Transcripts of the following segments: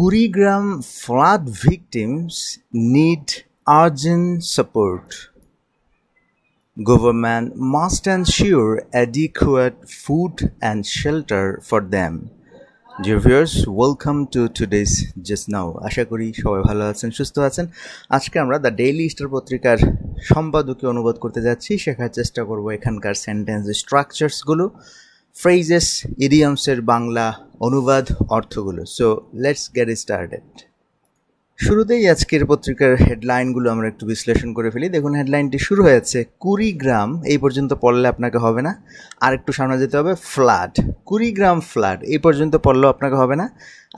Kurigram flood victims need urgent support Government must ensure food food and shelter for dear viewers welcome to today's just now আশা করি সবাই ভালো আছেন সুস্থ আছেন আজকে আমরা দ্য ডেইলি স্টার পত্রিকার সম্পাদকীয় অনুবাদ করতে যাচ্ছি শেখার চেষ্টা করব এখানকার সেন্টেন্স স্ট্রাকচার্সগুলো ফ্রেজেস ইডিয়ামসের বাংলা অনুবাদ অর্থগুলো সো লেটস গেট স্টার্টেড শুরুতেই আজকের পত্রিকার হেডলাইনগুলো আমরা একটু বিশ্লেষণ করে ফেলি দেখুন হেডলাইনটি শুরু হয়েছে কুড়িগ্রাম এই পর্যন্ত পড়লে আপনাকে হবে না আর একটু সামনে যেতে হবে ফ্লাড কুড়িগ্রাম ফ্লাড এই পর্যন্ত পড়লেও আপনাকে হবে না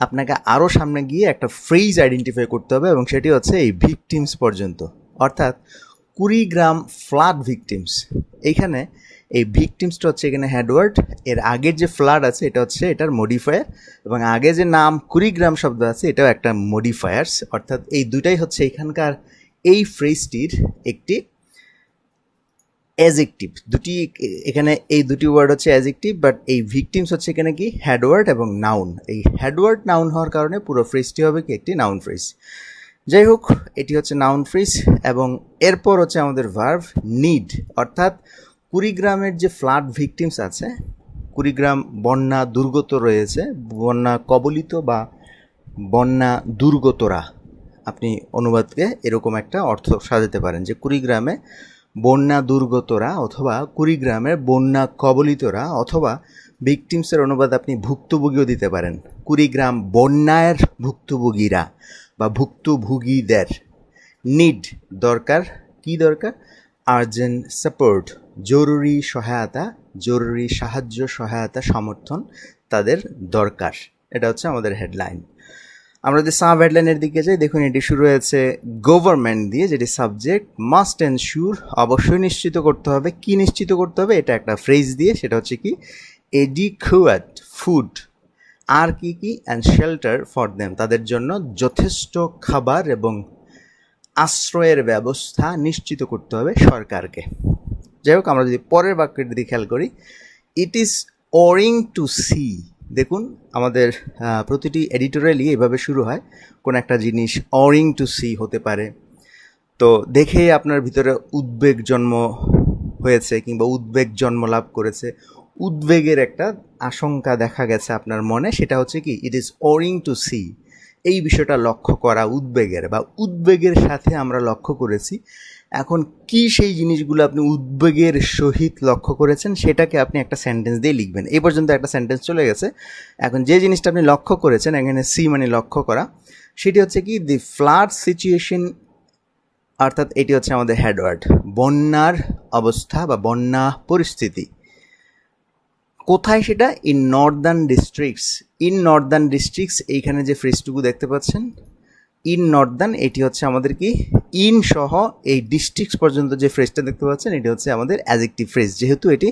আপনাকে আরও সামনে গিয়ে একটা ফ্রেজ আইডেন্টিফাই করতে হবে এবং সেটি হচ্ছে এই ভিকটিমস পর্যন্ত অর্থাৎ কুড়িগ্রাম ফ্লাড ভিকটিমস এইখানে এই ভিকটিমসটা হচ্ছে এখানে হ্যাডওয়ার্ড এর আগের যে ফ্লাড আছে এটা হচ্ছে এটার মডিফায়ার এবং আগে যে নাম কুড়িগ্রাম শব্দ আছে এটাও একটা মডিফায়ার্স অর্থাৎ এই দুটাই হচ্ছে এখানকার এই ফ্রেজটির একটি অ্যাজেকটিভ দুটি এখানে এই দুটি ওয়ার্ড হচ্ছে অ্যাজেকটিভ বাট এই ভিকটিমস হচ্ছে এখানে কি হ্যাডওয়ার্ড এবং নাউন এই হ্যাডওয়ার্ড নাউন হওয়ার কারণে পুরো ফ্রেজটি হবে কি একটি নাউন ফ্রেজ যাই হোক এটি হচ্ছে নাউন ফ্রিজ এবং এরপর হচ্ছে আমাদের ভার্ভ নিড অর্থাৎ কুড়িগ্রামের যে ফ্লাড ভিকটিমস আছে কুড়িগ্রাম বন্যা দুর্গত রয়েছে বন্যা কবলিত বা বন্যা দুর্গতরা আপনি অনুবাদকে এরকম একটা অর্থ সাজাতে পারেন যে কুড়িগ্রামে বন্যা দুর্গতরা অথবা কুড়িগ্রামের বন্যা কবলিতরা অথবা ভিকটিমসের অনুবাদ আপনি ভুক্তভোগীও দিতে পারেন কুড়িগ্রাম বন্যায়ের ভুক্তভোগীরা বা ভুক্তভোগীদের নিড দরকার কি দরকার আর্জেন্ট সাপোর্ট জরুরি সহায়তা জরুরি সাহায্য সহায়তা সমর্থন তাদের দরকার এটা হচ্ছে আমাদের হেডলাইন আমরা যদি সাব হেডলাইনের দিকে যাই দেখুন এটি শুরু হয়েছে গভর্নমেন্ট দিয়ে যেটি সাবজেক্ট মাস্ট এনশিওর অবশ্যই নিশ্চিত করতে হবে কি নিশ্চিত করতে হবে এটা একটা ফ্রেজ দিয়ে সেটা হচ্ছে কি এডিকুয়েট ফুড আর কি কি অ্যান্ড শেল্টার ফর দেম তাদের জন্য যথেষ্ট খাবার এবং আশ্রয়ের ব্যবস্থা নিশ্চিত করতে হবে সরকারকে যাই হোক আমরা যদি পরের বাক্যের দিকে খেয়াল করি it is worrying to see দেখুন আমাদের প্রতিটি এডিটোরিয়ালই এভাবে শুরু হয় কোনো একটা জিনিস অরিং টু সি হতে পারে তো দেখে আপনার ভিতরে উদ্বেগ জন্ম হয়েছে কিংবা উদ্বেগ জন্ম লাভ করেছে উদ্বেগের একটা আশঙ্কা দেখা গেছে আপনার মনে সেটা হচ্ছে কি it is worrying to see এই বিষয়টা লক্ষ্য করা উদ্বেগের বা উদ্বেগের সাথে আমরা লক্ষ্য করেছি এখন কি সেই জিনিসগুলো আপনি উদ্বেগের সহিত লক্ষ্য করেছেন সেটাকে আপনি একটা সেন্টেন্স দিয়ে লিখবেন এই পর্যন্ত একটা সেন্টেন্স চলে গেছে এখন যে জিনিসটা আপনি লক্ষ্য করেছেন এখানে সি মানে লক্ষ্য করা সেটি হচ্ছে কি দি ফ্লাড সিচুয়েশন অর্থাৎ এটি হচ্ছে আমাদের হেডওয়ার্ড বন্যার অবস্থা বা বন্যা পরিস্থিতি কোথায় সেটা in northern districts in northern districts এইখানে যে ফ্রেজটুকু দেখতে পাচ্ছেন ইন নর্দার্ন এটি হচ্ছে আমাদের কি ইন সহ এই ডিস্ট্রিক্টস পর্যন্ত যে ফ্রেজটা দেখতে পাচ্ছেন এটি হচ্ছে আমাদের অ্যাজেক্টিভ ফ্রেজ যেহেতু এটি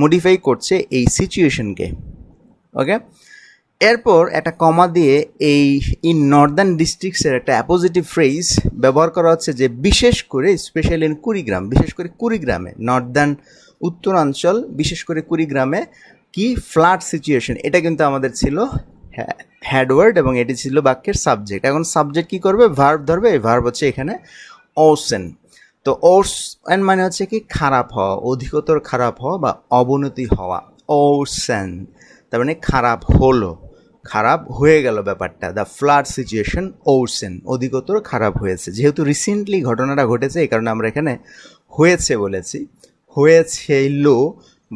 মডিফাই করছে এই সিচুয়েশনকে ওকে এরপর একটা কমা দিয়ে এই ইন নর্দার্ন ডিস্ট্রিক্টসের একটা অ্যাপোজিটিভ ফ্রেজ ব্যবহার করা হচ্ছে যে বিশেষ করে স্পেশালি ইন কুড়িগ্রাম বিশেষ করে কুড়িগ্রামে নর্দার্ন উত্তরাঞ্চল বিশেষ করে কুড়িগ্রামে কি ফ্ল্যাট সিচুয়েশন এটা কিন্তু আমাদের ছিল হ্যাডওয়ার্ড এবং এটি ছিল বাক্যের সাবজেক্ট এখন সাবজেক্ট কি করবে ভার্ব ধরবে এই ভার্ব হচ্ছে এখানে ওসেন তো ওসেন মানে হচ্ছে কি খারাপ হওয়া অধিকতর খারাপ হওয়া বা অবনতি হওয়া অসেন তার মানে খারাপ হলো খারাপ হয়ে গেল ব্যাপারটা দ্য ফ্লাড সিচুয়েশন ওসেন অধিকতর খারাপ হয়েছে যেহেতু রিসেন্টলি ঘটনাটা ঘটেছে এই কারণে আমরা এখানে হয়েছে বলেছি হয়েছিল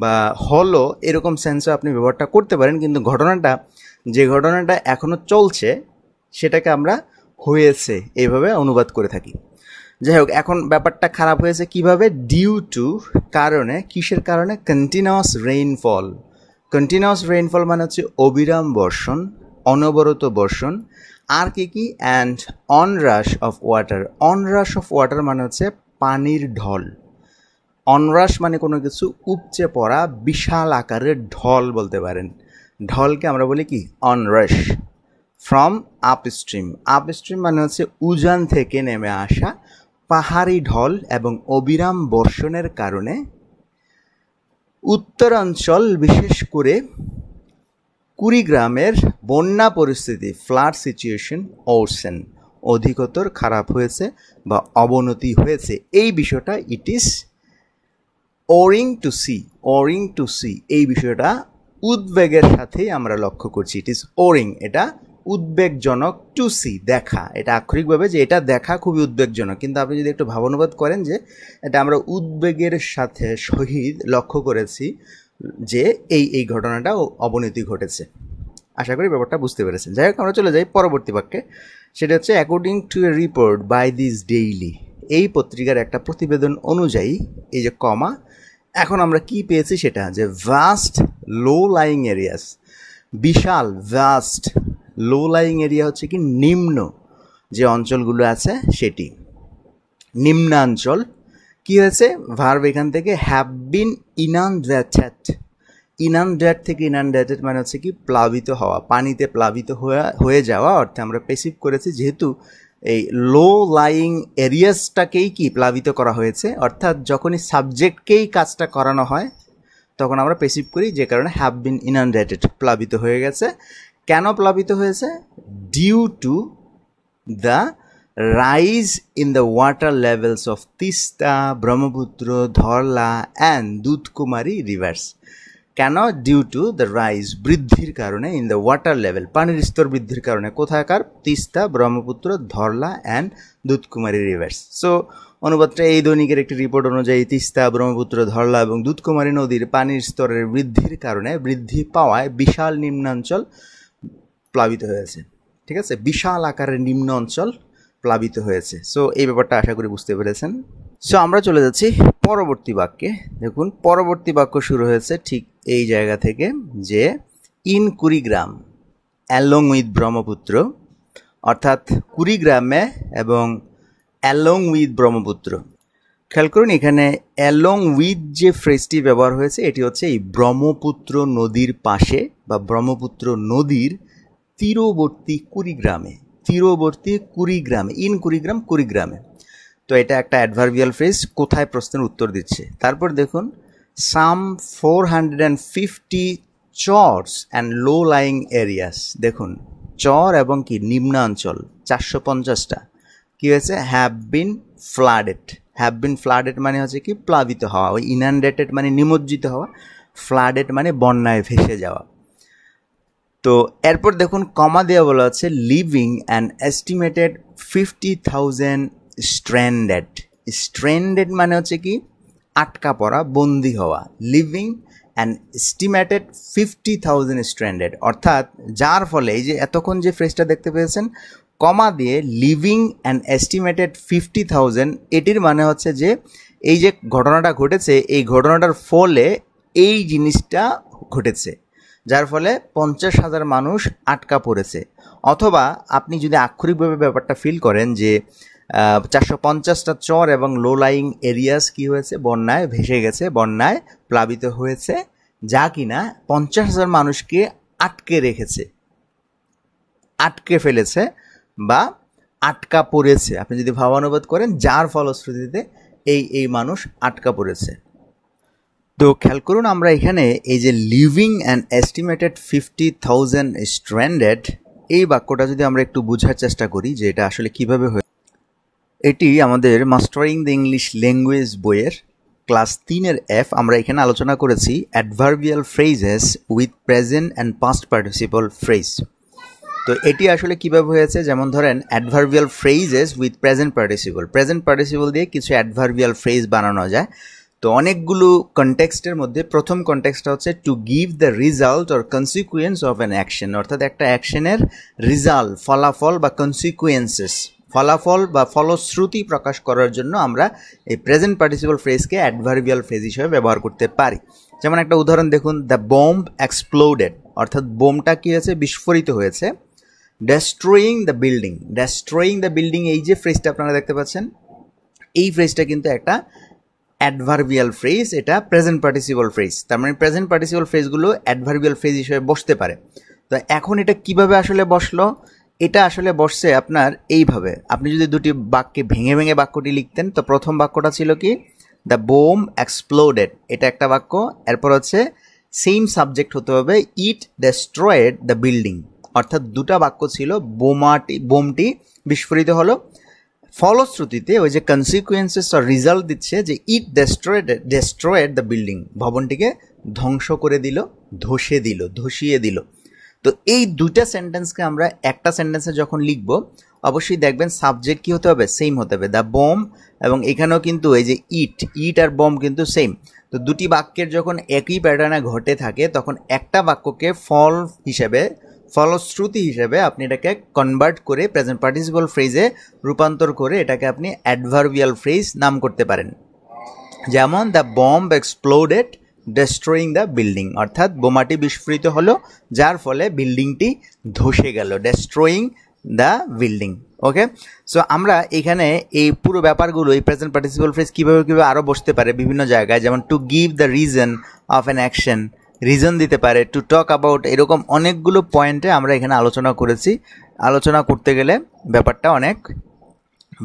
বা হলো এরকম সেন্সও আপনি ব্যবহারটা করতে পারেন কিন্তু ঘটনাটা যে ঘটনাটা এখনও চলছে সেটাকে আমরা হয়েছে এইভাবে অনুবাদ করে থাকি যাই হোক এখন ব্যাপারটা খারাপ হয়েছে কিভাবে ডিউ টু কারণে কিসের কারণে কন্টিনিউয়াস রেইনফল কন্টিনিউয়াস রেইনফল মানে হচ্ছে অবিরাম বর্ষণ অনবরত বর্ষণ আর কি কি and onrush of water onrush of water মানে হচ্ছে পানির ঢল অনরাস মানে কোনো কিছু উপচে পড়া বিশাল আকারের ঢল বলতে পারেন ঢলকে আমরা বলি কি অনরাস ফ্রম আপস্ট্রিম আপস্ট্রিম মানে হচ্ছে উজান থেকে নেমে আসা পাহাড়ি ঢল এবং অবিরাম বর্ষণের কারণে উত্তরাঞ্চল বিশেষ করে কুড়িগ্রামের বন্যা পরিস্থিতি ফ্লাড সিচুয়েশন ওরসেন অধিকতর খারাপ হয়েছে বা অবনতি হয়েছে এই বিষয়টা it is worrying to see worrying to see এই বিষয়টা উদ্বেগের সাথেই আমরা লক্ষ্য করছি ইট ইজ ওরিং এটা উদ্বেগজনক টু সি দেখা এটা আক্ষরিকভাবে যে এটা দেখা খুবই উদ্বেগজনক কিন্তু আপনি যদি একটু ভাবানুবাদ করেন যে এটা আমরা উদ্বেগের সাথে শহীদ লক্ষ্য করেছি যে এই এই ঘটনাটা অবনতি ঘটেছে আশা করি ব্যাপারটা বুঝতে পেরেছেন যাই হোক আমরা চলে যাই পরবর্তী বাক্যে সেটা হচ্ছে according to a report by this daily এই পত্রিকার একটা প্রতিবেদন অনুযায়ী এই যে কমা এখন আমরা কি পেয়েছি সেটা যে ভাস্ট লো লাইং এরিয়াস বিশাল ভাস্ট লো লাইং এরিয়া হচ্ছে কি নিম্ন যে অঞ্চলগুলো আছে সেটি নিম্নাঞ্চল কি হয়েছে ভার্ব এখান থেকে হ্যাভ বিন ইনান ইনান ড্যাট থেকে ইনান ড্যাটেড মানে হচ্ছে কি প্লাবিত হওয়া পানিতে প্লাবিত হয়ে হয়ে যাওয়া অর্থে আমরা পেসিভ করেছি যেহেতু এই লো লাইং এরিয়াসটাকেই কি প্লাবিত করা হয়েছে অর্থাৎ যখনই সাবজেক্টকেই কাজটা করানো হয় তখন আমরা পেসিভ করি যে কারণে হ্যাভ বিন ইনানডেটেড প্লাবিত হয়ে গেছে কেন প্লাবিত হয়েছে due to the rise in the water levels of Teesta Brahmaputra Dharla and Dudhkumar rivers কেন ডিউ টু দ্য রাইজ বৃদ্ধির কারণে ইন দ্য ওয়াটার লেভেল পানির স্তর বৃদ্ধির কারণে কোথাকার Teesta Brahmaputra Dharla and Dudhkumar rivers so অনুবাদটা এই দৈনিকের একটি রিপোর্ট অনুযায়ী তিস্তা ব্রহ্মপুত্র ধরলা এবং দুধকুমারী নদীর পানির স্তরের বৃদ্ধির কারণে বৃদ্ধি পাওয়ায় বিশাল নিম্নাঞ্চল প্লাবিত হয়েছে ঠিক আছে বিশাল আকারের নিম্ন অঞ্চল প্লাবিত হয়েছে সো এই ব্যাপারটা আশা করি বুঝতে পেরেছেন সো আমরা চলে যাচ্ছি পরবর্তী বাক্যে দেখুন পরবর্তী বাক্য শুরু হয়েছে ঠিক এই জায়গা থেকে যে in Kurigram along with Brahmaputra অর্থাৎ কুড়িগ্রামে এবং অ্যালং উইথ ব্রহ্মপুত্র খেয়াল করুন এখানে অ্যালং উইথ যে ফ্রেজটি ব্যবহার হয়েছে এটি হচ্ছে এই ব্রহ্মপুত্র নদীর পাশে বা ব্রহ্মপুত্র নদীর তীরবর্তী কুড়িগ্রামে তীরবর্তী কুড়িগ্রামে ইন কুড়িগ্রাম কুড়িগ্রামে তো এটা একটা অ্যাডভার্বিয়াল ফ্রেজ কোথায় প্রশ্নের উত্তর দিচ্ছে তারপর দেখুন some four hundred and fifty chars and low lying areas দেখুন চর এবং কি নিম্নাঞ্চল চারশো পঞ্চাশটা কী হয়েছে have been flooded have been flooded মানে হচ্ছে কি প্লাবিত হওয়া ওই ইনান্ডেটেড মানে নিমজ্জিত হওয়া ফ্লাডেড মানে বন্যায় ভেসে যাওয়া তো এরপর দেখুন কমা দেওয়া বলা হচ্ছে leaving and estimated fifty thousand stranded stranded মানে হচ্ছে কি আটকা পড়া বন্দি হওয়া leaving and estimated fifty thousand stranded অর্থাৎ যার ফলে এই যে এতক্ষণ যে ফ্রেজটা দেখতে পেয়েছেন কমা দিয়ে leaving and estimated fifty thousand এটির মানে হচ্ছে যে এই যে ঘটনাটা ঘটেছে এই ঘটনাটার ফলে এই জিনিসটা ঘটেছে যার ফলে পঞ্চাশ হাজার মানুষ আটকা পড়েছে অথবা আপনি যদি আক্ষরিকভাবে ব্যাপারটা ফিল করেন যে চারশো পঞ্চাশটা চর এবং লো লাইং এরিয়াস কি হয়েছে বন্যায় ভেসে গেছে বন্যায় প্লাবিত হয়েছে যা কিনা পঞ্চাশ হাজার মানুষকে আটকে রেখেছে আটকে ফেলেছে বা আটকা পড়েছে আপনি যদি ভাবানুবাদ করেন যার ফলশ্রুতিতে এই এই মানুষ আটকা পড়েছে তো খেয়াল করুন আমরা এখানে এই যে leaving and estimated fifty thousand stranded এই বাক্যটা যদি আমরা একটু বোঝার চেষ্টা করি যে এটা আসলে কীভাবে এটি আমাদের মাস্টারিং দ্য ইংলিশ ল্যাঙ্গুয়েজ বইয়ের ক্লাস তিনের এফ আমরা এখানে আলোচনা করেছি adverbial phrases with present and past participle phrase তো এটি আসলে কীভাবে হয়েছে যেমন ধরেন adverbial phrases with present participle present participle দিয়ে কিছু অ্যাডভার্বিয়াল ফ্রেজ বানানো যায় তো অনেকগুলো কনটেক্সটের মধ্যে প্রথম কনটেক্সটা হচ্ছে to give the result or consequence of an action অর্থাৎ একটা অ্যাকশনের রিজাল্ট ফলাফল বা কনসিকুয়েন্সেস ফলাফল বা ফলশ্রুতি প্রকাশ করার জন্য আমরা এই প্রেজেন্ট পার্টিসিপাল ফ্রেজকে অ্যাডভার্বিয়াল ফ্রেজ হিসেবে ব্যবহার করতে পারি যেমন একটা উদাহরণ দেখুন দ্য বোম্ব এক্সপ্লোডেড অর্থাৎ বোমটা কী হয়েছে বিস্ফোরিত হয়েছে destroying the building destroying the building এই যে ফ্রেজটা আপনারা দেখতে পাচ্ছেন এই ফ্রেজটা কিন্তু একটা অ্যাডভার্বিয়াল ফ্রেজ এটা প্রেজেন্ট পার্টিসিপাল ফ্রেজ তার মানে প্রেজেন্ট পার্টিসিপাল ফ্রেজগুলো অ্যাডভার্বিয়াল ফ্রেজ হিসেবে বসতে পারে তো এখন এটা কিভাবে আসলে বসলো এটা আসলে বসছে আপনার এইভাবে আপনি যদি দুটি বাক্যে ভেঙে ভেঙে বাক্যটি লিখতেন তো প্রথম বাক্যটা ছিল কি দ্য বোম এক্সপ্লোডেড এটা একটা বাক্য এরপর হচ্ছে সেম সাবজেক্ট হতে হবে ইট ডেস্ট্রয়েড দ্য বিল্ডিং অর্থাৎ দুটা বাক্য ছিল বোমাটি বোমটি বিস্ফোরিত হলো ফলশ্রুতিতে ওই যে কনসিকুয়েন্সেস রিজাল্ট দিচ্ছে যে it destroyed destroyed the building ভবনটিকে ধ্বংস করে দিল ধসে দিল ধসিয়ে দিল তো এই দুইটা সেন্টেন্সকে আমরা একটা সেন্টেন্সে যখন লিখব অবশ্যই দেখবেন সাবজেক্ট কি হতে হবে সেম হতে হবে দ্য বোম এবং এখানেও কিন্তু এই যে ইট ইট আর বোম কিন্তু সেম তো দুটি বাক্যের যখন একই প্যাটার্নে ঘটে থাকে তখন একটা বাক্যকে ফল হিসেবে ফলশ্রুতি হিসেবে আপনি এটাকে কনভার্ট করে প্রেজেন্ট পার্টিসিপাল ফ্রেজে রূপান্তর করে এটাকে আপনি অ্যাডভার্বিয়াল ফ্রেজ নাম করতে পারেন যেমন the bomb exploded destroying the building অর্থাৎ বোমাটি বিস্ফোরিত হলো যার ফলে বিল্ডিংটি ধসে গেল destroying the building okay so আমরা এখানে এই পুরো ব্যাপারগুলো এই প্রেজেন্ট পার্টিসিপাল ফ্রেজ কীভাবে কীভাবে আরও বসতে পারে বিভিন্ন জায়গায় যেমন to give the reason of an action reason দিতে পারে টু টক অ্যাবাউট এরকম অনেকগুলো পয়েন্টে আমরা এখানে আলোচনা করেছি আলোচনা করতে গেলে ব্যাপারটা অনেক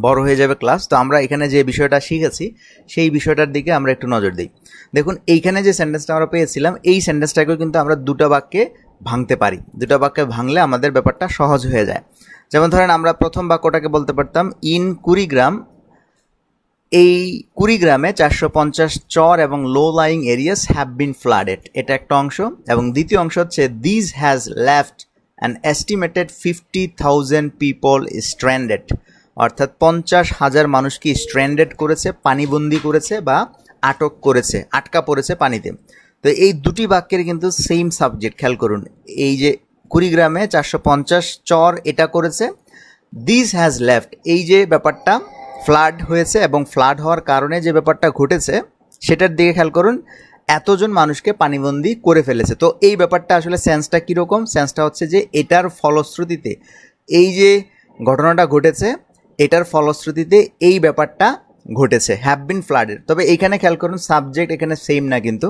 বড় হয়ে যাবে ক্লাস তো আমরা এখানে যে বিষয়টা শিখেছি সেই বিষয়টার দিকে আমরা একটু নজর দিই দেখুন এইখানে যে সেন্টেন্সটা আমরা পেয়েছিলাম এই সেন্টেন্সটাকেও কিন্তু আমরা দুটা বাক্যে ভাঙতে পারি দুটা বাক্যে ভাঙলে আমাদের ব্যাপারটা সহজ হয়ে যায় যেমন ধরেন আমরা প্রথম বাক্যটাকে বলতে পারতাম ইন কুড়িগ্রাম এই কুড়িগ্রামে চারশো পঞ্চাশ চর এবং low lying areas have been flooded এটা একটা অংশ এবং দ্বিতীয় অংশ হচ্ছে this has left an estimated fifty thousand people stranded অর্থাৎ পঞ্চাশ হাজার মানুষকে স্ট্র্যান্ডেড করেছে পানিবন্দি করেছে বা আটক করেছে আটকা পড়েছে পানিতে তো এই দুটি বাক্যের কিন্তু সেম সাবজেক্ট খেয়াল করুন এই যে কুড়িগ্রামে চারশো পঞ্চাশ চর এটা করেছে দিস হ্যাজ লেফট এই যে ব্যাপারটা ফ্লাড হয়েছে এবং ফ্লাড হওয়ার কারণে যে ব্যাপারটা ঘটেছে সেটার দিকে খেয়াল করুন এতজন মানুষকে পানিবন্দি করে ফেলেছে তো এই ব্যাপারটা আসলে সেন্সটা কীরকম সেন্সটা হচ্ছে যে এটার ফলশ্রুতিতে এই যে ঘটনাটা ঘটেছে এটার ফলশ্রুতিতে এই ব্যাপারটা ঘটেছে হ্যাভ বিন ফ্লাডেড তবে এইখানে খেয়াল করুন সাবজেক্ট এখানে সেম না কিন্তু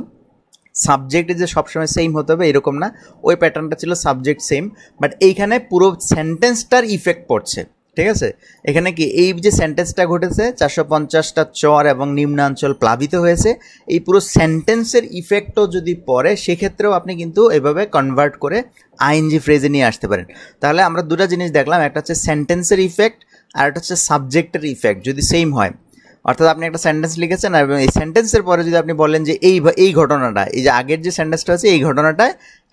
সাবজেক্টে যে সবসময় সেম হতে হবে এরকম না ওই প্যাটার্নটা ছিল সাবজেক্ট সেম বাট এইখানে পুরো সেন্টেন্সটার ইফেক্ট পড়ছে ঠিক আছে এখানে কি এই যে সেন্টেন্সটা ঘটেছে চারশো পঞ্চাশটা চর এবং নিম্নাঞ্চল প্লাবিত হয়েছে এই পুরো সেন্টেন্সের ইফেক্টও যদি পড়ে সেক্ষেত্রেও আপনি কিন্তু এভাবে কনভার্ট করে আইএনজি ফ্রেজে নিয়ে আসতে পারেন তাহলে আমরা দুটো জিনিস দেখলাম একটা হচ্ছে সেন্টেন্সের ইফেক্ট আর এটা হচ্ছে সাবজেক্টের ইফেক্ট যদি সেম হয় অর্থাৎ আপনি একটা সেন্টেন্স লিখেছেন এবং এই সেন্টেন্সের পরে যদি আপনি বলেন যে এই এই ঘটনাটা এই যে আগের যে সেন্টেন্সটা আছে এই ঘটনাটা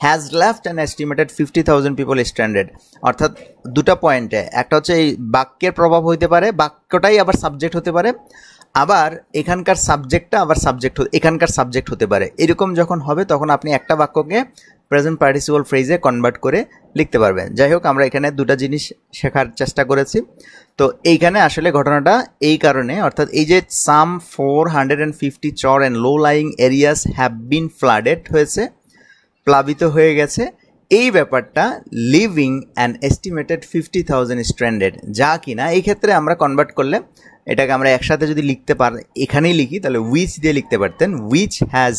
has left an estimated fifty thousand people standard অর্থাৎ দুটা পয়েন্টে একটা হচ্ছে এই বাক্যের প্রভাব হইতে পারে বাক্যটাই আবার সাবজেক্ট হতে পারে আবার এখানকার সাবজেক্টটা আবার সাবজেক্ট এখানকার সাবজেক্ট হতে পারে এরকম যখন হবে তখন আপনি একটা বাক্যকে প্রেজেন্ট পার্টিসিপাল ফ্রেজে কনভার্ট করে লিখতে পারবেন যাই হোক আমরা এখানে দুটা জিনিস শেখার চেষ্টা করেছি তো এইখানে আসলে ঘটনাটা এই কারণে অর্থাৎ এই যে some four hundred and fifty char and low lying areas have been flooded হয়েছে প্লাবিত হয়ে গেছে এই ব্যাপারটা leaving and estimated fifty thousand stranded যা কিনা এই ক্ষেত্রে আমরা কনভার্ট করলে এটাকে আমরা একসাথে যদি লিখতে পার এখানেই লিখি তাহলে উইচ দিয়ে লিখতে পারতেন which has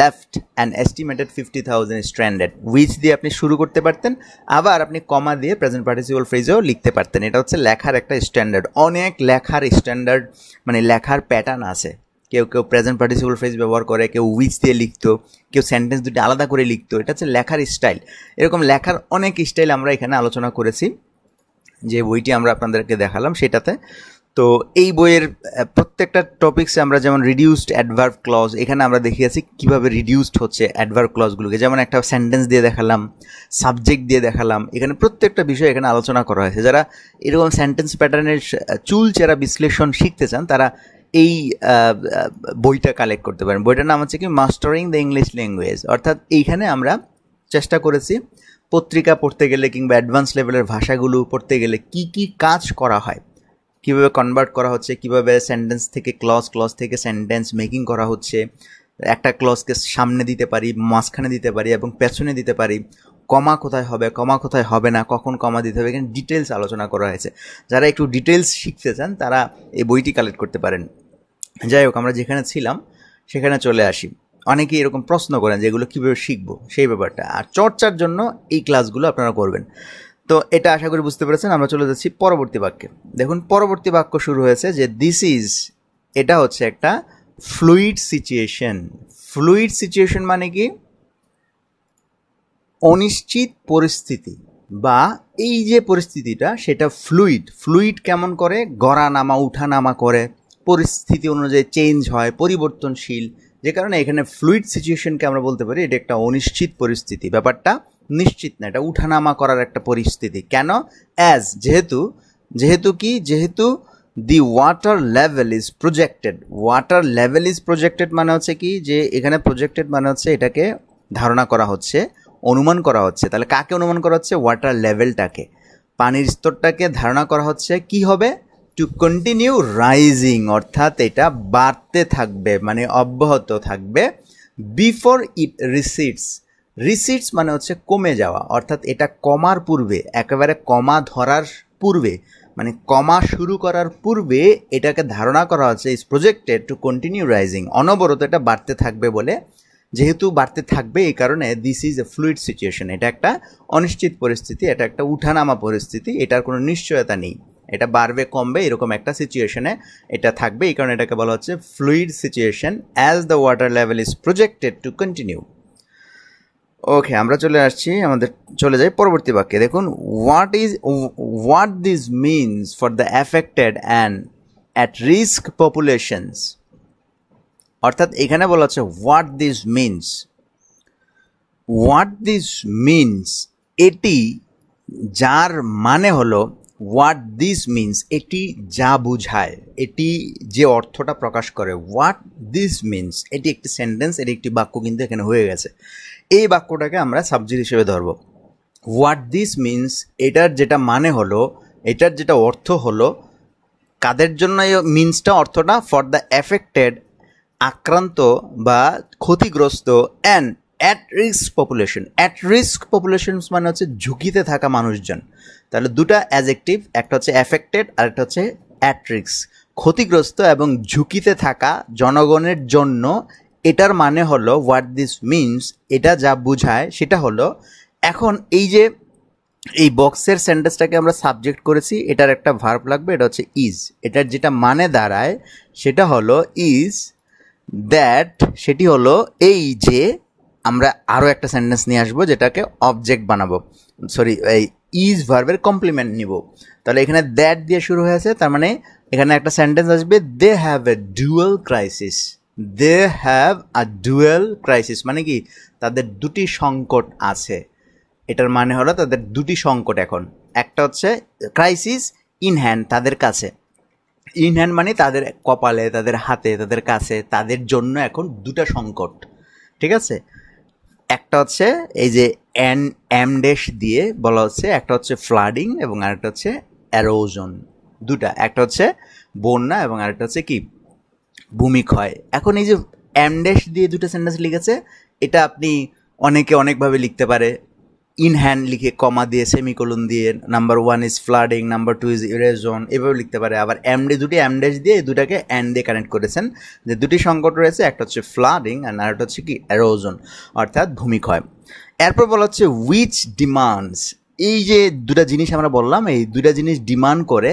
left and estimated fifty thousand stranded which দিয়ে আপনি শুরু করতে পারতেন আবার আপনি কমা দিয়ে প্রেজেন্ট পার্টিসিপাল ফ্রিজেও লিখতে পারতেন এটা হচ্ছে লেখার একটা স্ট্যান্ডার্ড অনেক লেখার স্ট্যান্ডার্ড মানে লেখার প্যাটার্ন আছে কেউ কেউ প্রেজেন্ট পার্টিসিপল ফ্রেজ ব্যবহার করে কেউ উইচ দিয়ে লিখতো কেউ সেন্টেন্স দুটি আলাদা করে লিখতো এটা হচ্ছে লেখার স্টাইল এরকম লেখার অনেক স্টাইল আমরা এখানে আলোচনা করেছি যে বইটি আমরা আপনাদেরকে দেখালাম সেটাতে তো এই বইয়ের প্রত্যেকটা টপিক্সে আমরা যেমন রিডিউসড অ্যাডভার্ভ ক্লজ এখানে আমরা দেখিয়েছি কীভাবে রিডিউসড হচ্ছে অ্যাডভার্ভ ক্লজগুলোকে যেমন একটা সেন্টেন্স দিয়ে দেখালাম সাবজেক্ট দিয়ে দেখালাম এখানে প্রত্যেকটা বিষয় এখানে আলোচনা করা হয়েছে যারা এরকম সেন্টেন্স প্যাটার্নের চুলচেরা বিশ্লেষণ শিখতে চান তারা এই বইটা কালেক্ট করতে পারেন বইটার নাম হচ্ছে কি মাস্টারিং দ্য ইংলিশ ল্যাঙ্গুয়েজ অর্থাৎ এইখানে আমরা চেষ্টা করেছি পত্রিকা পড়তে গেলে কিংবা অ্যাডভান্স লেভেলের ভাষাগুলো পড়তে গেলে কি কি কাজ করা হয় কিভাবে কনভার্ট করা হচ্ছে কিভাবে সেন্টেন্স থেকে ক্লজ ক্লজ থেকে সেন্টেন্স মেকিং করা হচ্ছে একটা ক্লজকে সামনে দিতে পারি মাঝখানে দিতে পারি এবং পেছনে দিতে পারি কমা কোথায় হবে কমা কোথায় হবে না কখন কমা দিতে হবে এখানে ডিটেলস আলোচনা করা হয়েছে যারা একটু ডিটেলস শিখতে চান তারা এই বইটি কালেক্ট করতে পারেন যাই হোক আমরা যেখানে ছিলাম সেখানে চলে আসি অনেকেই এরকম প্রশ্ন করেন যে এগুলো কীভাবে শিখব সেই ব্যাপারটা আর চর্চার জন্য এই ক্লাসগুলো আপনারা করবেন তো এটা আশা করি বুঝতে পেরেছেন আমরা চলে যাচ্ছি পরবর্তী বাক্যে দেখুন পরবর্তী বাক্য শুরু হয়েছে যে দিস ইজ এটা হচ্ছে একটা ফ্লুইড সিচুয়েশন ফ্লুইড সিচুয়েশন মানে কি অনিশ্চিত পরিস্থিতি বা এই যে পরিস্থিতিটা সেটা ফ্লুইড ফ্লুইড কেমন করে গড়া নামা উঠা নামা করে পরিস্থিতি অনুযায়ী চেঞ্জ হয় পরিবর্তনশীল যে কারণে এখানে ফ্লুইড সিচুয়েশনকে আমরা বলতে পারি এটা একটা অনিশ্চিত পরিস্থিতি ব্যাপারটা নিশ্চিত না এটা উঠানামা করার একটা পরিস্থিতি কেন অ্যাজ যেহেতু যেহেতু কি যেহেতু the water level is projected water level is projected মানে হচ্ছে কি যে এখানে প্রজেক্টেড মানে হচ্ছে এটাকে ধারণা করা হচ্ছে অনুমান করা হচ্ছে তাহলে কাকে অনুমান করা হচ্ছে ওয়াটার লেভেলটাকে পানির স্তরটাকে ধারণা করা হচ্ছে কি হবে টু কন্টিনিউ রাইজিং অর্থাৎ এটা বাড়তে থাকবে মানে অব্যাহত থাকবে বিফোর ইট রিসিটস রিসিটস মানে হচ্ছে কমে যাওয়া অর্থাৎ এটা কমার পূর্বে একেবারে কমা ধরার পূর্বে মানে কমা শুরু করার পূর্বে এটাকে ধারণা করা হচ্ছে is projected to continue rising অনবরত এটা বাড়তে থাকবে বলে যেহেতু বাড়তে থাকবে এই কারণে this is a fluid situation এটা একটা অনিশ্চিত পরিস্থিতি এটা একটা উঠানামা পরিস্থিতি এটার কোনো নিশ্চয়তা নেই এটা বাড়বে কমবে এরকম একটা সিচুয়েশনে এটা থাকবে এই কারণে এটাকে বলা হচ্ছে fluid situation as the water level is projected to continue okay আমরা চলে আসছি আমাদের চলে যাই পরবর্তী বাক্যে দেখুন what is what this means for the affected and at risk populations অর্থাৎ এখানে বলা হচ্ছে what this means what this means এটি যার মানে হলো হোয়াট দিস মিনস এটি যা বোঝায় এটি যে অর্থটা প্রকাশ করে হোয়াট দিস মিনস এটি একটি সেন্টেন্স এটি একটি বাক্য কিন্তু এখানে হয়ে গেছে এই বাক্যটাকে আমরা সাবজেক্ট হিসেবে ধরব হোয়াট দিস মিনস এটার যেটা মানে হলো এটার যেটা অর্থ হলো কাদের জন্য এই মিনসটা অর্থটা ফর দ্য এফেক্টেড আক্রান্ত বা ক্ষতিগ্রস্ত and at risk population at risk population মানে হচ্ছে ঝুঁকিতে থাকা মানুষজন তাহলে দুটা অ্যাজেক্টিভ একটা হচ্ছে অ্যাফেক্টেড আর একটা হচ্ছে অ্যাট রিস্ক ক্ষতিগ্রস্ত এবং ঝুঁকিতে থাকা জনগণের জন্য এটার মানে হলো হোয়াট দিস মিনস এটা যা বুঝায় সেটা হলো এখন এই যে এই বক্সের সেন্টেন্সটাকে আমরা সাবজেক্ট করেছি এটার একটা ভার্ব লাগবে এটা হচ্ছে ইজ এটার যেটা মানে দাঁড়ায় সেটা হলো ইজ দ্যাট সেটি হলো এই যে আমরা আরও একটা সেন্টেন্স নিয়ে আসবো যেটাকে অবজেক্ট বানাবো সরি এই ইজ ভার্বের কমপ্লিমেন্ট নিব তাহলে এখানে দ্যাট দিয়ে শুরু হয়েছে তার মানে এখানে একটা সেন্টেন্স আসবে they have a dual crisis they have a dual crisis মানে কি তাদের দুটি সংকট আছে এটার মানে হলো তাদের দুটি সংকট এখন একটা হচ্ছে ক্রাইসিস ইন হ্যান্ড তাদের কাছে ইন হ্যান্ড মানে তাদের কপালে তাদের হাতে তাদের কাছে তাদের জন্য এখন দুটা সংকট ঠিক আছে একটা হচ্ছে এই যে অ্যান এম ড্যাশ দিয়ে বলা হচ্ছে একটা হচ্ছে ফ্লাডিং এবং আরেকটা হচ্ছে অ্যারোজন দুটা একটা হচ্ছে বন্যা এবং আরেকটা হচ্ছে কি ভূমিক্ষয় এখন এই যে এম ড্যাশ দিয়ে দুটো সেন্টেন্স লিখেছে এটা আপনি অনেকে অনেকভাবে লিখতে পারে ইন হ্যান্ড লিখে কমা দিয়ে সেমিকোলন দিয়ে number one is flooding number two is erosion এভাবে লিখতে পারে আবার এমডি দুটি অ্যামডেজ দিয়ে দুটাকে অ্যান্ড দিয়ে কানেক্ট করেছেন যে দুটি সংকট রয়েছে একটা হচ্ছে ফ্লাডিং আর আরেকটা হচ্ছে কি অ্যারোজন অর্থাৎ ভূমিক্ষয় এরপর বলা হচ্ছে উইচ ডিমান্ডস এই যে দুটা জিনিস আমরা বললাম এই দুটা জিনিস ডিমান্ড করে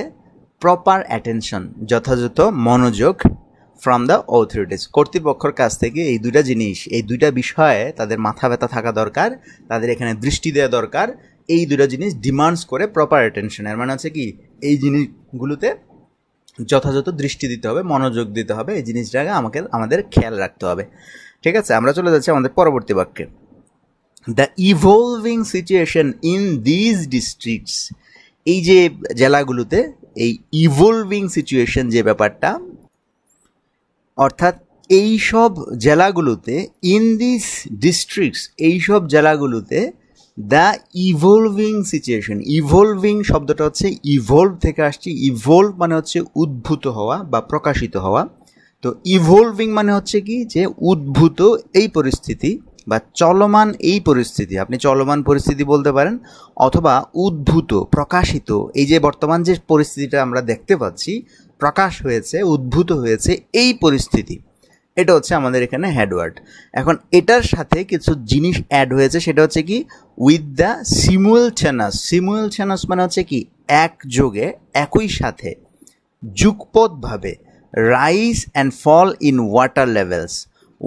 প্রপার অ্যাটেনশন যথাযথ মনোযোগ ফ্রম দ্য অথরিটিস কর্তৃপক্ষর কাছ থেকে এই দুইটা জিনিস এই দুইটা বিষয়ে তাদের মাথা ব্যথা থাকা দরকার তাদের এখানে দৃষ্টি দেওয়া দরকার এই দুটো জিনিস ডিমান্ডস করে প্রপার অ্যাটেনশনের মানে হচ্ছে কি এই জিনিসগুলোতে যথাযথ দৃষ্টি দিতে হবে মনোযোগ দিতে হবে এই জিনিসটাকে আমাকে আমাদের খেয়াল রাখতে হবে ঠিক আছে আমরা চলে যাচ্ছি আমাদের পরবর্তী বাক্যে the evolving situation in these districts এই যে জেলাগুলোতে এই ইভলভিং সিচুয়েশন যে ব্যাপারটা অর্থাৎ এই সব জেলাগুলোতে ইন দিস ডিস্ট্রিক্টস এই সব জেলাগুলোতে দ্য ইভলভিং সিচুয়েশন ইভলভিং শব্দটা হচ্ছে ইভলভ থেকে আসছে ইভলভ মানে হচ্ছে উদ্ভূত হওয়া বা প্রকাশিত হওয়া তো ইভলভিং মানে হচ্ছে কি যে উদ্ভূত এই পরিস্থিতি বা চলমান এই পরিস্থিতি আপনি চলমান পরিস্থিতি বলতে পারেন অথবা উদ্ভূত প্রকাশিত এই যে বর্তমান যে পরিস্থিতিটা আমরা দেখতে পাচ্ছি প্রকাশ হয়েছে উদ্ভূত হয়েছে এই পরিস্থিতি এটা হচ্ছে আমাদের এখানে হ্যাডওয়ার্ড এখন এটার সাথে কিছু জিনিস অ্যাড হয়েছে সেটা হচ্ছে কি উইথ দ্য সিমুয়েল ছেনাস সিমুয়েল ছেনাস মানে হচ্ছে কি একযোগে একই সাথে যুগপথভাবে rise and fall in water levels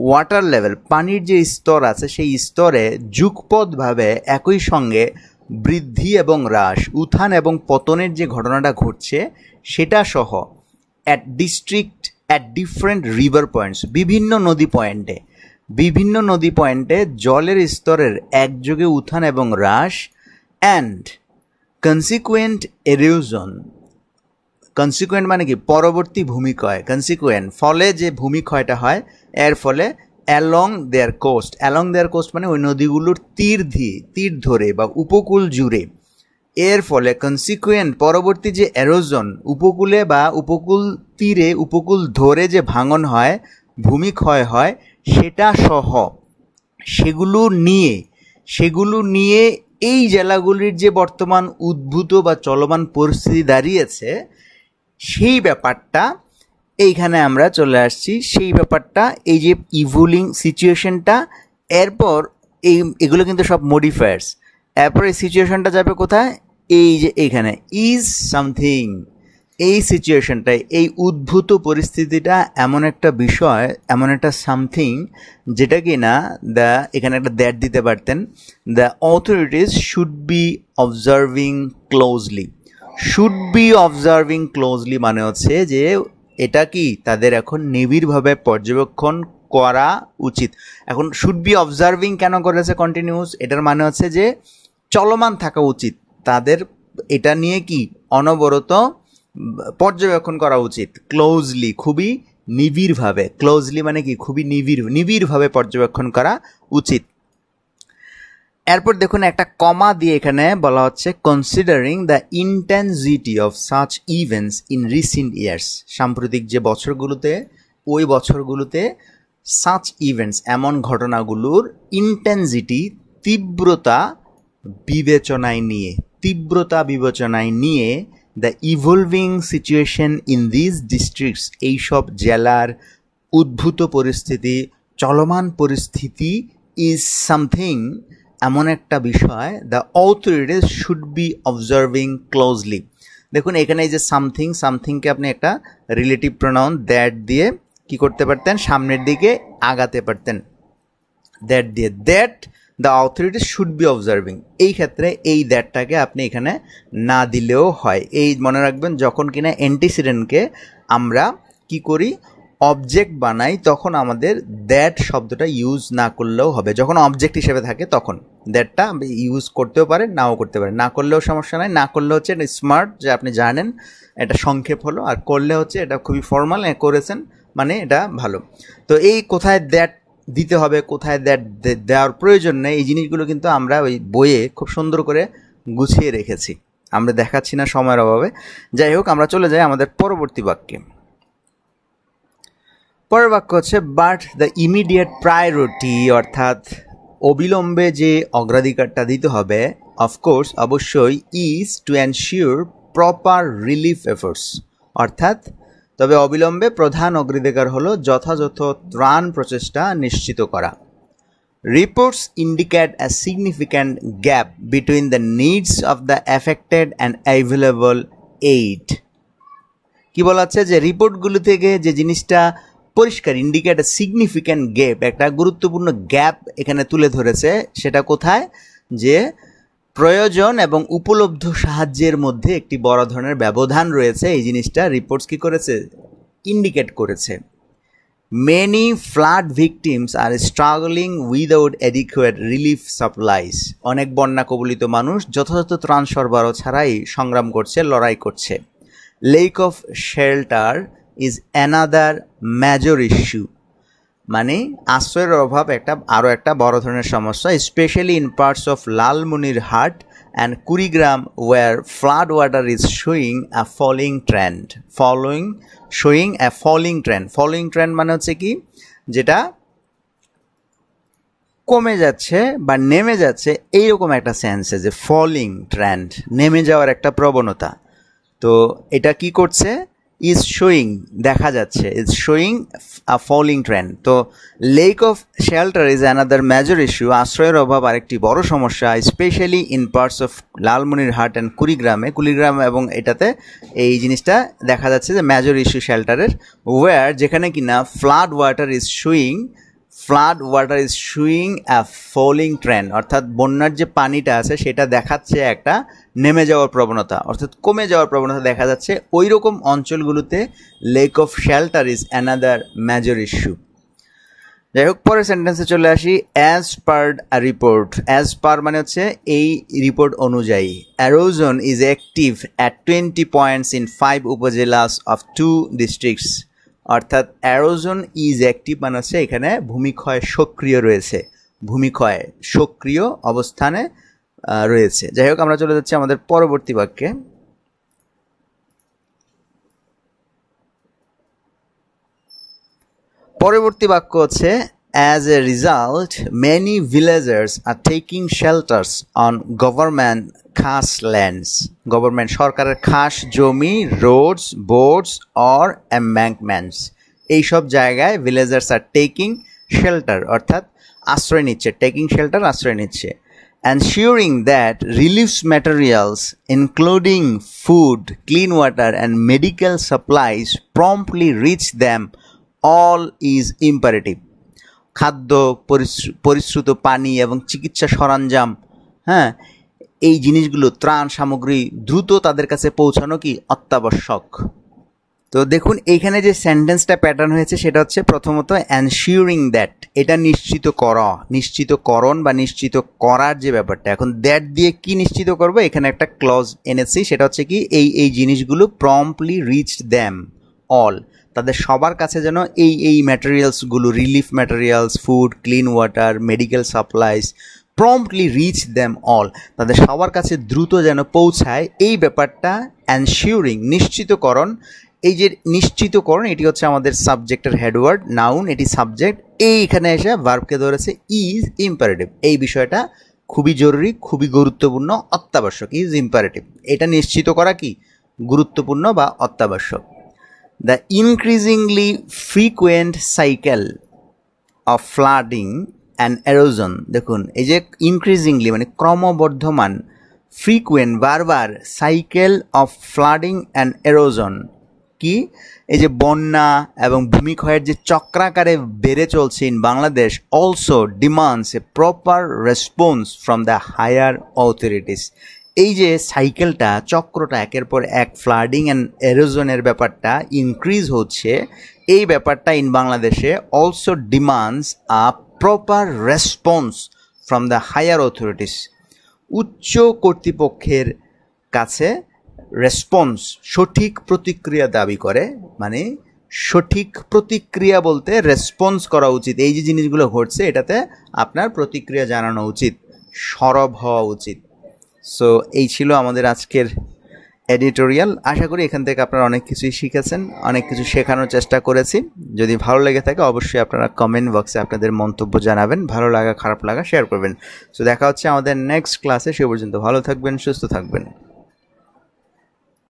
water level পানির যে স্তর আছে সেই স্তরে যুগপদভাবে একই সঙ্গে বৃদ্ধি এবং হ্রাস উত্থান এবং পতনের যে ঘটনাটা ঘটছে সেটা সহ at district at different river points বিভিন্ন নদী পয়েন্টে বিভিন্ন নদী পয়েন্টে জলের স্তরের একযোগে উত্থান এবং হ্রাস অ্যান্ড কনসিকুয়েন্ট এরিউজন কনসিকুয়েন্ট মানে কি পরবর্তী ভূমিক্ষয় কনসিকুয়েন্ট ফলে যে ভূমিক্ষয়টা হয় এর ফলে along their coast along their coast মানে ওই নদীগুলোর তীর দিয়ে তীর ধরে বা উপকূল জুড়ে এর ফলে কনসিকুয়েন্ট পরবর্তী যে এরোজন উপকূলে বা উপকূল তীরে উপকূল ধরে যে ভাঙন হয় ভূমিক্ষয় হয় সেটা সহ সেগুলো নিয়ে সেগুলো নিয়ে এই জেলাগুলির যে বর্তমান উদ্ভূত বা চলমান পরিস্থিতি দাঁড়িয়েছে সেই ব্যাপারটা এইখানে আমরা চলে আসছি সেই ব্যাপারটা এই যে ইভুলিং সিচুয়েশনটা এরপর এই এগুলো কিন্তু সব মডিফায়ার্স এরপর এই সিচুয়েশনটা যাবে কোথায় এই যে এইখানে ইজ সামথিং এই সিচুয়েশনটায় এই উদ্ভূত পরিস্থিতিটা এমন একটা বিষয় এমন একটা সামথিং যেটা কি না দ্য এখানে একটা দ্যাট দিতে পারতেন the authorities should be observing closely should be observing closely মানে হচ্ছে যে এটা কি তাদের এখন নিবিড়ভাবে পর্যবেক্ষণ করা উচিত এখন শুড বি অবজার্ভিং কেন করেছে কন্টিনিউস এটার মানে হচ্ছে যে চলমান থাকা উচিত তাদের এটা নিয়ে কি অনবরত পর্যবেক্ষণ করা উচিত ক্লোজলি খুবই নিবিড়ভাবে ক্লোজলি মানে কি খুবই নিবিড় নিবিড়ভাবে পর্যবেক্ষণ করা উচিত এরপর দেখুন একটা কমা দিয়ে এখানে বলা হচ্ছে considering the intensity of such events in recent years সাম্প্রতিক যে বছরগুলোতে ওই বছরগুলোতে সাচ ইভেন্টস এমন ঘটনাগুলোর ইন্টেন্সিটি তীব্রতা বিবেচনায় নিয়ে তীব্রতা বিবেচনায় নিয়ে the evolving situation in this districts এইসব জেলার উদ্ভূত পরিস্থিতি চলমান পরিস্থিতি ইজ সামথিং এমন একটা বিষয় the authorities should be observing closely দেখুন এখানে এই যে সামথিং সামথিংকে আপনি একটা রিলেটিভ প্রোনাউন দ্যাট দিয়ে কি করতে পারতেন সামনের দিকে আগাতে পারতেন দ্যাট দিয়ে that the authorities should be observing এই ক্ষেত্রে এই দ্যাটটাকে আপনি এখানে না দিলেও হয় এই মনে রাখবেন যখন কিনা এন্টিসিডেন্টকে আমরা কি করি অবজেক্ট বানাই তখন আমাদের দ্যাট শব্দটা ইউজ না করলেও হবে যখন অবজেক্ট হিসেবে থাকে তখন দ্যাটটা ইউজ করতেও পারে নাও করতে পারে না করলেও সমস্যা নাই না করলে হচ্ছে এটা স্মার্ট যে আপনি জানেন এটা সংক্ষেপ হলো আর করলে হচ্ছে এটা খুবই ফর্মাল করেছেন মানে এটা ভালো তো এই কোথায় দ্যাট দিতে হবে কোথায় দ্যাট দেওয়ার প্রয়োজন নেই এই জিনিসগুলো কিন্তু আমরা ওই বইয়ে খুব সুন্দর করে গুছিয়ে রেখেছি আমরা দেখাচ্ছি না সময়ের অভাবে যাই হোক আমরা চলে যাই আমাদের পরবর্তী বাক্যে পরের বাক্য হচ্ছে বাট দ্য ইমিডিয়েট প্রায়োরিটি অর্থাৎ অবিলম্বে যে অগ্রাধিকারটা দিতে হবে অফকোর্স অবশ্যই is to ensure proper relief efforts অর্থাৎ তবে অবিলম্বে প্রধান অগ্রাধিকার হল যথাযথ ত্রাণ প্রচেষ্টা নিশ্চিত করা reports indicate a significant gap between the needs of the affected and available aid কি বলা হচ্ছে যে রিপোর্টগুলো থেকে যে জিনিসটা পরিষ্কার ইন্ডিকেট সিগনিফিক্যান্ট গ্যাপ একটা গুরুত্বপূর্ণ গ্যাপ এখানে তুলে ধরেছে সেটা কোথায় যে প্রয়োজন এবং উপলব্ধ সাহায্যের মধ্যে একটি বড় ধরনের ব্যবধান রয়েছে এই জিনিসটা রিপোর্টস কি করেছে ইন্ডিকেট করেছে many flood victims are struggling without adequate relief supplies অনেক বন্যা কবলিত মানুষ যথাযথ ত্রাণ সরবরাহ ছাড়াই সংগ্রাম করছে লড়াই করছে lack of shelter is another major issue মানে আশ্রয়ের অভাব একটা আরও একটা বড় ধরনের সমস্যা specially in parts of Lalmonirhat and Kurigram where flood water is showing a following trend following showing a following trend following trend মানে হচ্ছে কি যেটা কমে যাচ্ছে বা নেমে যাচ্ছে এইরকম একটা সেন্সে যে ফলিং ট্রেন্ড নেমে যাওয়ার একটা প্রবণতা তো এটা কি করছে ইজ শোয়িং দেখা যাচ্ছে is showing a falling trend তো lack of shelter is another major issue আশ্রয়ের অভাব আরেকটি বড় সমস্যা specially in parts of Lalmonirhat and কুড়িগ্রামে কুড়িগ্রাম এবং এটাতে এই জিনিসটা দেখা যাচ্ছে যে মেজর ইস্যু শেল্টারের ওয়ার যেখানে কিনা flood water is showing flood water is showing a falling trend অর্থাৎ বন্যার যে পানিটা আছে সেটা দেখাচ্ছে একটা নেমে যাওয়ার প্রবণতা অর্থাৎ কমে যাওয়ার প্রবণতা দেখা যাচ্ছে ওই রকম অঞ্চলগুলোতে lack of shelter is another major issue যাই হোক পরের সেন্টেন্সে চলে আসি as per report as per মানে হচ্ছে এই রিপোর্ট অনুযায়ী erosion is active at twenty points in five upazilas of two districts অর্থাৎ অ্যারোজন ইজ অ্যাক্টিভ মানে হচ্ছে এখানে ভূমিক্ষয় সক্রিয় রয়েছে ভূমিক্ষয় সক্রিয় অবস্থানে রয়েছে যাই হোক আমরা চলে যাচ্ছি আমাদের পরবর্তী বাক্যে পরবর্তী বাক্য হচ্ছে as a result many villagers are taking shelters on government khas lands government সরকারের খাস জমি রোডস বোর্ডস অর এম্বাঙ্কমেন্টস এইসব জায়গায় ভিলেজার্স আর টেকিং শেল্টার অর্থাৎ আশ্রয় নিচ্ছে টেকিং শেল্টার আশ্রয় নিচ্ছে ensuring that relief materials including food, clean water and medical supplies promptly reach them all is imperative. খাদ্য পরিশ্রুত পানি এবং চিকিৎসা সরঞ্জাম হ্যাঁ এই জিনিসগুলো ত্রাণ সামগ্রী দ্রুত তাদের কাছে পৌঁছানো কি অত্যাবশ্যক তো দেখুন এখানে যে সেন্টেন্সটা প্যাটার্ন হয়েছে সেটা হচ্ছে প্রথমত অ্যানশিওরিং দ্যাট এটা নিশ্চিত করা নিশ্চিতকরণ বা নিশ্চিত করার যে ব্যাপারটা এখন দ্যাট দিয়ে কি নিশ্চিত করবো এখানে একটা ক্লজ এনেছি সেটা হচ্ছে কি এই এই জিনিসগুলো প্রম্পলি রিচ দ্যাম অল তাদের সবার কাছে যেন এই এই ম্যাটেরিয়ালসগুলো relief materials food clean water medical supplies promptly reach them all তাদের সবার কাছে দ্রুত যেন পৌঁছায় এই ব্যাপারটা অ্যানশিউরিং নিশ্চিতকরণ এই যে নিশ্চিতকরণ এটি হচ্ছে আমাদের সাবজেক্টের হেডওয়ার্ড নাউন এটি সাবজেক্ট এইখানে এসে ভার্বকে ধরেছে ইজ ইম্পারেটিভ এই বিষয়টা খুবই জরুরি খুবই গুরুত্বপূর্ণ অত্যাবশ্যক ইজ ইম্পারেটিভ এটা নিশ্চিত করা কি গুরুত্বপূর্ণ বা অত্যাবশ্যক the increasingly frequent cycle of flooding and erosion দেখুন এই যে ইনক্রিজিংলি মানে ক্রমবর্ধমান ফ্রিকুয়েন্ট বারবার cycle of flooding and erosion কি এই যে বন্যা এবং ভূমিক্ষয়ের যে চক্রাকারে বেড়ে চলছে in Bangladesh also demands a proper response from the higher authorities এই যে সাইকেলটা চক্রটা একের পর এক ফ্লাডিং অ্যান্ড এরোজনের ব্যাপারটা ইনক্রিজ হচ্ছে এই ব্যাপারটা ইন বাংলাদেশে also demands a proper response from the higher authorities উচ্চ কর্তৃপক্ষের কাছে রেসপন্স সঠিক প্রতিক্রিয়া দাবি করে মানে সঠিক প্রতিক্রিয়া বলতে রেসপন্স করা উচিত এই যে জিনিসগুলো ঘটছে এটাতে আপনার প্রতিক্রিয়া জানানো উচিত সরব হওয়া উচিত সো এই ছিল আমাদের আজকের এডিটোরিয়াল আশা করি এখান থেকে আপনারা অনেক কিছুই শিখেছেন অনেক কিছু শেখানোর চেষ্টা করেছি যদি ভালো লেগে থাকে অবশ্যই আপনারা কমেন্ট বক্সে আপনাদের মন্তব্য জানাবেন ভালো লাগা খারাপ লাগা শেয়ার করবেন সো দেখা হচ্ছে আমাদের নেক্সট ক্লাসে সে পর্যন্ত ভালো থাকবেন সুস্থ থাকবেন